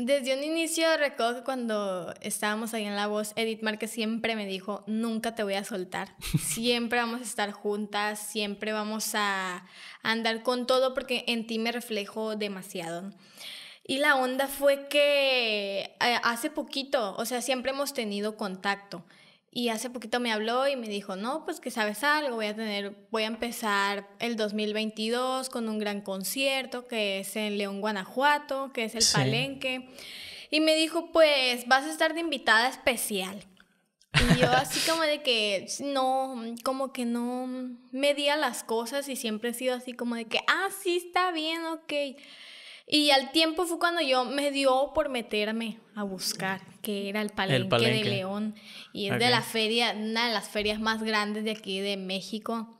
Desde un inicio recuerdo que cuando estábamos ahí en La Voz, Edith Márquez siempre me dijo, nunca te voy a soltar, siempre vamos a estar juntas, siempre vamos a andar con todo porque en ti me reflejo demasiado. Y la onda fue que eh, hace poquito, o sea, siempre hemos tenido contacto. Y hace poquito me habló y me dijo, no, pues que sabes algo, voy a tener, voy a empezar el 2022 con un gran concierto que es en León, Guanajuato, que es el Palenque. Y me dijo, pues vas a estar de invitada especial. Y yo así como de que no, como que no medía las cosas y siempre he sido así como de que, ah, sí, está bien, ok. Y al tiempo fue cuando yo me dio por meterme a buscar, que era el palenque, de León. Y es de la feria, una de las ferias más grandes de aquí de México.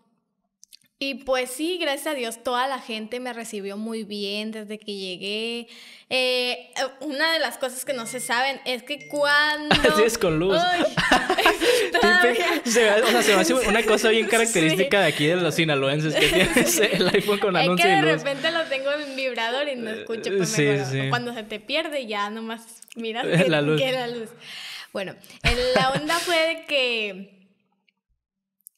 Y pues sí, gracias a Dios, toda la gente me recibió muy bien desde que llegué. Eh, una de las cosas que no se saben es que cuando... Así es con luz. se, me hace una cosa bien característica de aquí de los sinaloenses, que tienes el iPhone con anuncio luz vibrador y no escucho, eh, Cuando se te pierde ya nomás miras que, la luz. bueno la Bueno, la onda fue de que...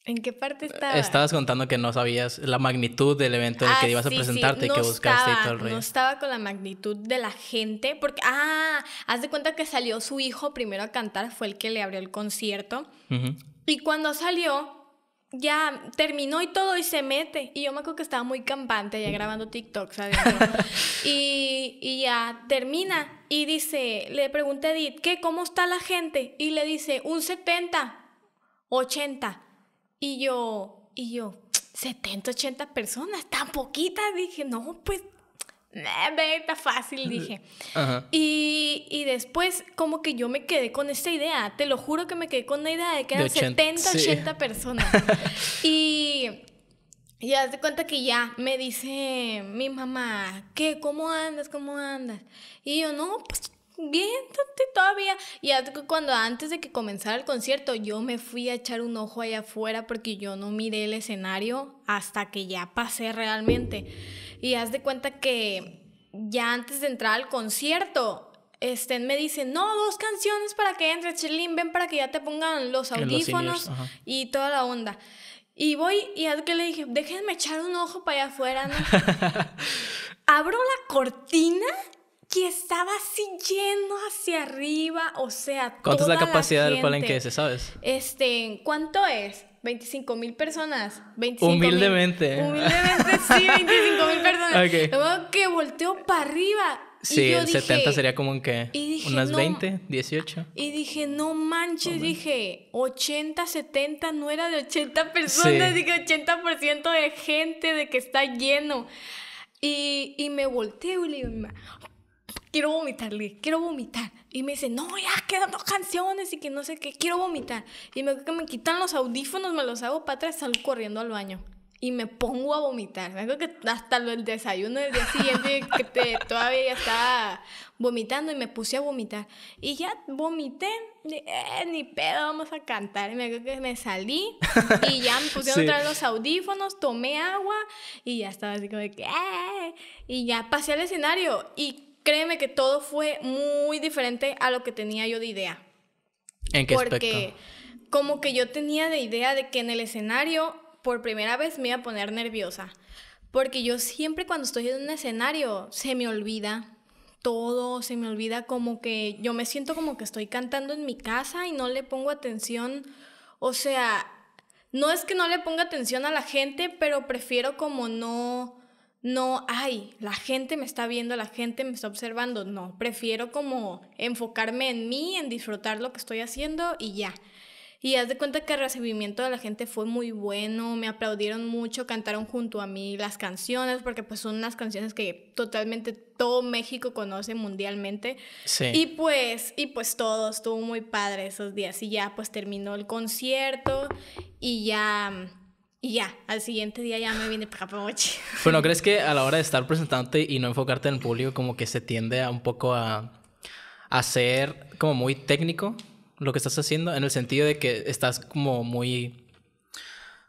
¿En qué parte eh, estaba? Estabas contando que no sabías la magnitud del evento que ah, ibas a presentarte y que buscaste y todo el rey. No estaba con la magnitud de la gente, porque, ah, haz de cuenta que salió su hijo primero a cantar, fue el que le abrió el concierto. Y cuando salió, ya terminó y todo y se mete. Y yo me acuerdo que estaba muy campante ya grabando TikTok, y, y ya termina y dice, le pregunta a Edith, ¿qué? ¿Cómo está la gente? Y le dice, un 70, 80. Y yo, y yo, 70, 80 personas, tan poquitas. Dije, no, pues está fácil, dije. Y, y, después, como que yo me quedé con esta idea, te lo juro que me quedé con la idea de que eran 70, 80 personas. y. ya te de cuenta que ya me dice mi mamá, ¿qué? ¿Cómo andas? ¿Cómo andas? Y yo, no, pues bien, todavía. Y cuando antes de que comenzara el concierto, yo me fui a echar un ojo allá afuera porque yo no miré el escenario hasta que ya pasé realmente. Y haz de cuenta que ya antes de entrar al concierto, este, me dice, no, dos canciones para que entre Chelín, ven para que ya te pongan los audífonos y toda la onda. Y voy y al que le dije, déjenme echar un ojo para allá afuera. Abro la cortina que estaba así lleno hacia arriba, o sea, ¿Cuánto es la capacidad del palenque ese, sabes? Este, ¿cuánto es? 25 mil personas. 25, humildemente. humildemente, sí, 25 mil personas. Okay. que volteo para arriba. Sí, y yo el 70 sería como en que unas 20, 18. Y dije, no manches, dije, 80, 70, no era de 80 personas, dije 80% de gente, de que está lleno. Y, y me volteo y le digo, quiero vomitar, le quiero vomitar. Y me dice, no, ya quedan dos canciones y que no sé qué, quiero vomitar. Y me, que me quitan los audífonos, me los hago para atrás, salgo corriendo al baño. Y me pongo a vomitar. Me que hasta el desayuno del día siguiente que te, todavía ya estaba vomitando y me puse a vomitar. Y ya vomité, eh, ni pedo, vamos a cantar. Y me acuerdo que me salí y ya me pusieron a los audífonos, tomé agua y ya estaba así como de que, eh, y ya pasé al escenario y créeme que todo fue muy diferente a lo que tenía yo de idea. ¿En qué Porque como que yo tenía de idea de que en el escenario por primera vez me iba a poner nerviosa. Porque yo siempre cuando estoy en un escenario se me olvida todo, se me olvida como que yo me siento como que estoy cantando en mi casa y no le pongo atención. O sea, no es que no le ponga atención a la gente, pero prefiero como no no, ay, la gente me está viendo, la gente me está observando. No, prefiero como enfocarme en mí, en disfrutar lo que estoy haciendo y ya. Y haz de cuenta que el recibimiento de la gente fue muy bueno, me aplaudieron mucho, cantaron junto a mí las canciones, porque pues son unas canciones que totalmente todo México conoce mundialmente. Sí. Y pues, y pues todo, estuvo muy padre esos días. Y ya pues terminó el concierto y ya y ya, al siguiente día ya me vine para Poche. Bueno, ¿crees que a la hora de estar presentante y no enfocarte en el público, como que se tiende a un poco a, a ser como muy técnico lo que estás haciendo? En el sentido de que estás como muy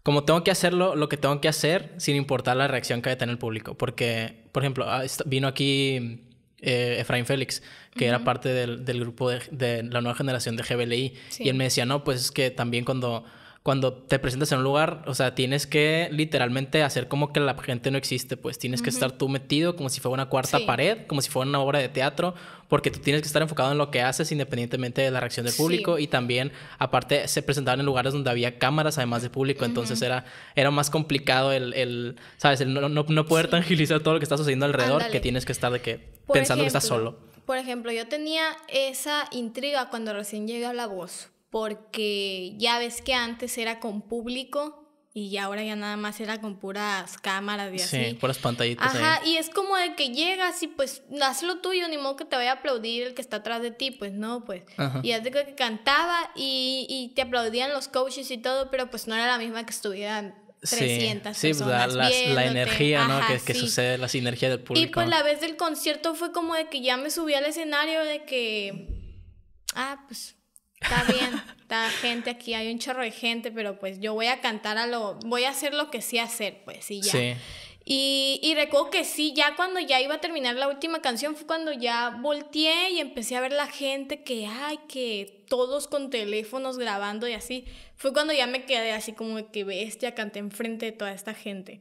como tengo que hacerlo lo que tengo que hacer sin importar la reacción que haya tener el público. Porque, por ejemplo, ah, vino aquí eh, Efraín Félix, que era parte del, grupo de, la nueva generación de GBLI, y él me decía, no, pues es que también cuando cuando te presentas en un lugar, o sea, tienes que literalmente hacer como que la gente no existe, pues tienes que estar tú metido como si fuera una cuarta pared, como si fuera una obra de teatro, porque tú tienes que estar enfocado en lo que haces independientemente de la reacción del público y también aparte se presentaban en lugares donde había cámaras además de público, entonces era, era más complicado el, el ¿sabes? El no, no, poder tangibilizar todo lo que está sucediendo alrededor, que tienes que estar de que pensando que estás solo. Por ejemplo, yo tenía esa intriga cuando recién llegué a La Voz, porque ya ves que antes era con público y ahora ya nada más era con puras cámaras y sí, así. Sí, puras pantallitas. Ajá, y es como de que llegas y pues hazlo lo tuyo, ni modo que te vaya a aplaudir el que está atrás de ti, pues no, pues. Y haz de que cantaba y, te aplaudían los coaches y todo, pero pues no era la misma que estuvieran 300 sí, pues, personas. la, energía, ¿no? que, que sucede, la sinergia del público. Y pues la vez del concierto fue como de que ya me subí al escenario, de que. Ah, pues Está bien, está gente aquí, hay un chorro de gente, pero pues yo voy a cantar a lo, voy a hacer lo que sí hacer, pues, y ya. Sí. Y, y, recuerdo que sí, ya cuando ya iba a terminar la última canción fue cuando ya volteé y empecé a ver la gente que, ay, que todos con teléfonos grabando y así. Fue cuando ya me quedé así como que bestia, canté enfrente de toda esta gente.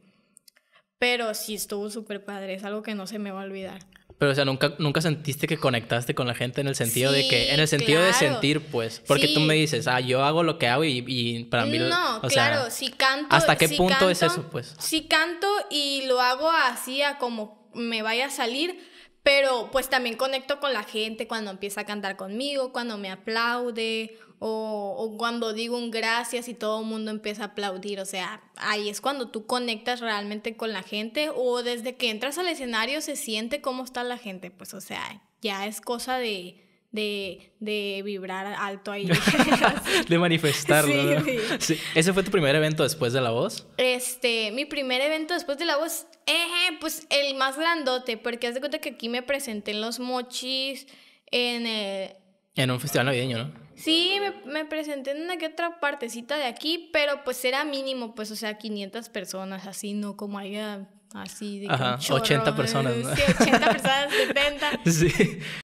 Pero sí estuvo súper padre, es algo que no se me va a olvidar. Pero, o sea, nunca, nunca sentiste que conectaste con la gente en el sentido de que, en el sentido de sentir, pues, porque tú me dices, ah, yo hago lo que hago y, para mí... No, claro, si canto... ¿Hasta qué punto es eso, pues? Si canto y lo hago así a como me vaya a salir, pero pues también conecto con la gente cuando empieza a cantar conmigo, cuando me aplaude o, cuando digo un gracias y todo el mundo empieza a aplaudir. O sea, ahí es cuando tú conectas realmente con la gente o desde que entras al escenario se siente cómo está la gente. Pues o sea, ya es cosa de... De, de vibrar alto ahí. de manifestarlo. ¿no? ¿Ese fue tu primer evento después de La Voz? Este, mi primer evento después de La Voz eje, pues el más grandote, porque haz de cuenta que aquí me presenté en los mochis, en eh, En un festival navideño, ¿no? Sí, me, presenté en una que otra partecita de aquí, pero pues era mínimo, pues, o sea, 500 personas, así, no como haya, así, de Ajá, 80 personas, Sí, 80 personas, 70. Sí.